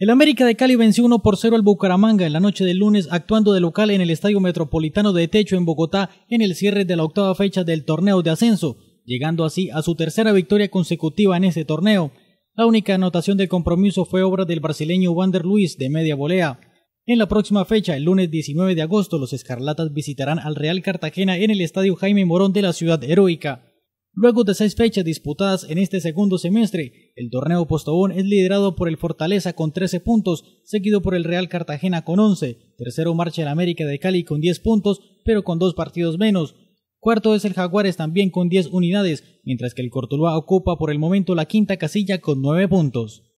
El América de Cali venció 1 por 0 al Bucaramanga en la noche del lunes, actuando de local en el Estadio Metropolitano de Techo en Bogotá en el cierre de la octava fecha del torneo de ascenso, llegando así a su tercera victoria consecutiva en ese torneo. La única anotación del compromiso fue obra del brasileño Wander Luis de media volea. En la próxima fecha, el lunes 19 de agosto, los Escarlatas visitarán al Real Cartagena en el Estadio Jaime Morón de la Ciudad Heroica. Luego de seis fechas disputadas en este segundo semestre, el torneo Postobón es liderado por el Fortaleza con 13 puntos, seguido por el Real Cartagena con 11, tercero marcha el América de Cali con 10 puntos, pero con dos partidos menos. Cuarto es el Jaguares también con 10 unidades, mientras que el Cortuluá ocupa por el momento la quinta casilla con 9 puntos.